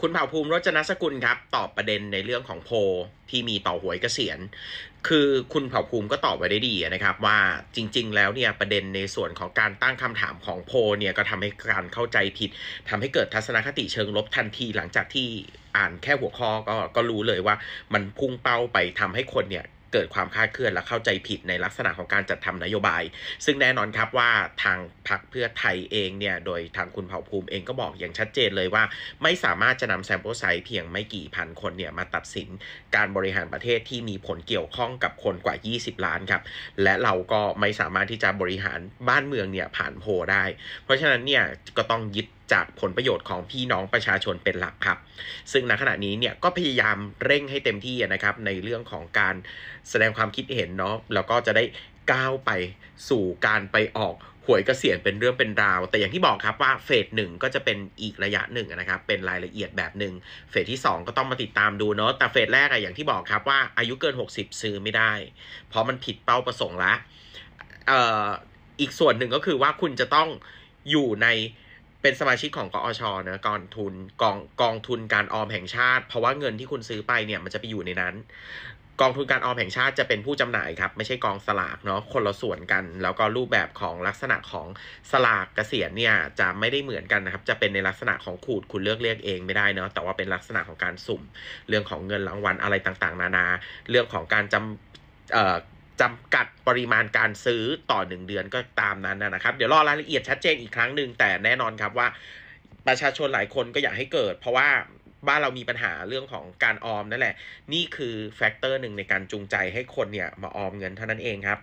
คุณเผ่าภูมิรจนสกุลครับ ตอบประเด็นในเรื่องของโพที่มีต่อหวยเกษียณ คือคุณเผ่าภูมิก็ตอบไว้ได้ดีนะครับ ว่าจริงๆ แล้วเนี่ย ประเด็นในส่วนของการตั้งคำถามของโพเนี่ยก็ทำให้การเข้าใจผิดทำให้เกิดทัศนคติเชิงลบทันทีหลังจากที่อ่านแค่หัวข้อก็ก็รู้เลยว่ามันพุ่งเป้าไปทำให้คนเนี่ยเกิดความคาดเคลื่อนและเข้าใจผิดในลักษณะของการจัดทำนโยบาย ซึ่งแน่นอนครับว่าทางพรรคเพื่อไทยเองเนี่ย โดยทางคุณเผ่าภูมิเองก็บอกอย่างชัดเจนเลยว่า ไม่สามารถจะนำแซมโปไซส์เพียงไม่กี่พันคนเนี่ย มาตัดสินการบริหารประเทศที่มีผลเกี่ยวข้องกับคนกว่า 20 ล้านครับ และเราก็ไม่สามารถที่จะบริหารบ้านเมืองเนี่ยผ่านโพได้ เพราะฉะนั้นเนี่ยก็ต้องยึดจากผลประโยชน์ของพี่น้องประชาชนเป็นหลักครับ ซึ่งณขณะนี้เนี่ยก็พยายามเร่งให้เต็มที่นะครับในเรื่องของการแสดงความคิดเห็นเนาะ แล้วก็จะได้ก้าวไปสู่การไปออกหวยกเกษียณเป็นเรื่องเป็นราว แต่อย่างที่บอกครับว่าเฟสหนึ่งก็จะเป็นอีกระยะหนึ่งนะครับ เป็นรายละเอียดแบบหนึ่งเฟสที่2 ก็ต้องมาติดตามดูเนาะ แต่เฟสแรกอะอย่างที่บอกครับว่าอายุเกิน60 ซื้อไม่ได้ เพราะมันผิดเป้าประสงค์ละอออีกส่วนหนึ่งก็คือว่าคุณจะต้องอยู่ในเป็นสมาชิกของกอชเนะกองทุนกองกองทุนการออมแห่งชาติ เพราะว่า เงินที่คุณซื้อไปเนี่ยมันจะไปอยู่ในนั้น กองทุนการออมแห่งชาติจะเป็นผู้จำหน่ายครับไม่ใช่กองสลากเนาะคนละส่วนกัน แล้วก็รูปแบบของลักษณะของสลากเกษียณเนี่ยจะไม่ได้เหมือนกันนะครับจะเป็นในลักษณะของขูด คุณเลือก เรียกเองไม่ได้เนาะแต่ว่าเป็นลักษณะของการสุ่มเรื่องของเงินรางวัลอะไรต่างๆ นานาเรื่องของการจำจำกัดปริมาณการซื้อต่อ 1 เดือนก็ตามนั้นนะครับ เดี๋ยวรอรายละเอียดชัดเจนอีกครั้งหนึ่งแต่แน่นอนครับว่าประชาชนหลายคนก็อยากให้เกิด เพราะว่าบ้านเรามีปัญหาเรื่องของการออมนั่นแหละ นี่คือแฟกเตอร์หนึ่งในการจูงใจให้คนเนี่ยมาออมเงินเท่านั้นเองครับ